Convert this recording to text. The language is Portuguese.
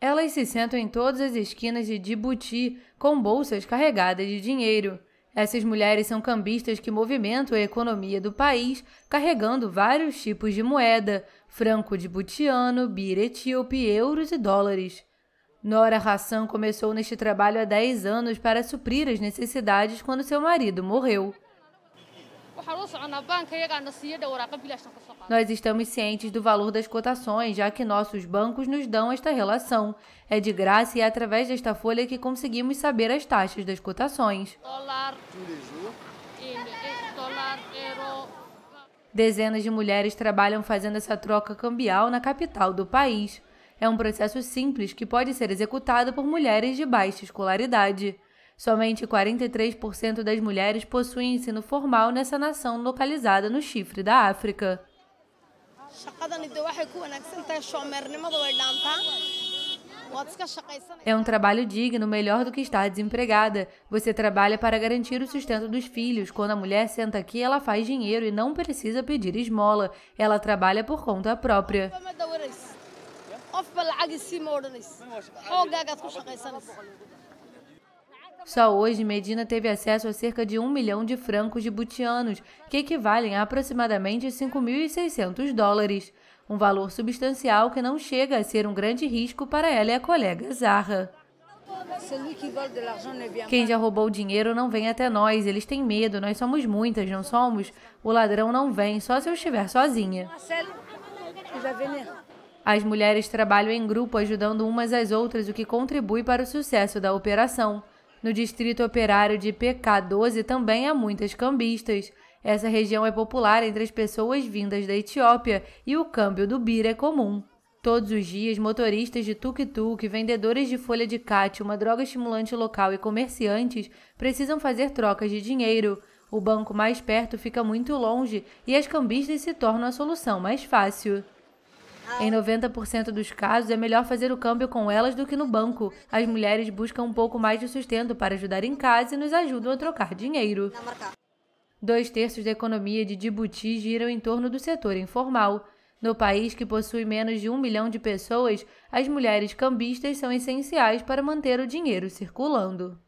Elas se sentam em todas as esquinas de Djibouti com bolsas carregadas de dinheiro. Essas mulheres são cambistas que movimentam a economia do país, carregando vários tipos de moeda: franco djiboutiano, bir etíope, euros e dólares. Nora Hassan começou neste trabalho há 10 anos para suprir as necessidades quando seu marido morreu. Nós estamos cientes do valor das cotações, já que nossos bancos nos dão esta relação. É de graça e é através desta folha que conseguimos saber as taxas das cotações. Dezenas de mulheres trabalham fazendo essa troca cambial na capital do país. É um processo simples que pode ser executado por mulheres de baixa escolaridade. Somente 43% das mulheres possuem ensino formal nessa nação localizada no chifre da África. É um trabalho digno, melhor do que estar desempregada. Você trabalha para garantir o sustento dos filhos. Quando a mulher senta aqui, ela faz dinheiro e não precisa pedir esmola. Ela trabalha por conta própria. Só hoje, Medina teve acesso a cerca de um milhão de francos de butianos, que equivalem a aproximadamente 5.600 dólares. Um valor substancial que não chega a ser um grande risco para ela e a colega Zarra. Quem já roubou dinheiro não vem até nós, eles têm medo, nós somos muitas, não somos? O ladrão não vem, só se eu estiver sozinha. As mulheres trabalham em grupo ajudando umas às outras, o que contribui para o sucesso da operação. No distrito operário de PK12 também há muitas cambistas. Essa região é popular entre as pessoas vindas da Etiópia e o câmbio do Bira é comum. Todos os dias, motoristas de tuk-tuk, vendedores de folha de cate, uma droga estimulante local e comerciantes precisam fazer trocas de dinheiro. O banco mais perto fica muito longe e as cambistas se tornam a solução mais fácil. Em 90% dos casos, é melhor fazer o câmbio com elas do que no banco. As mulheres buscam um pouco mais de sustento para ajudar em casa e nos ajudam a trocar dinheiro. Dois terços da economia de Djibouti giram em torno do setor informal. No país que possui menos de um milhão de pessoas, as mulheres cambistas são essenciais para manter o dinheiro circulando.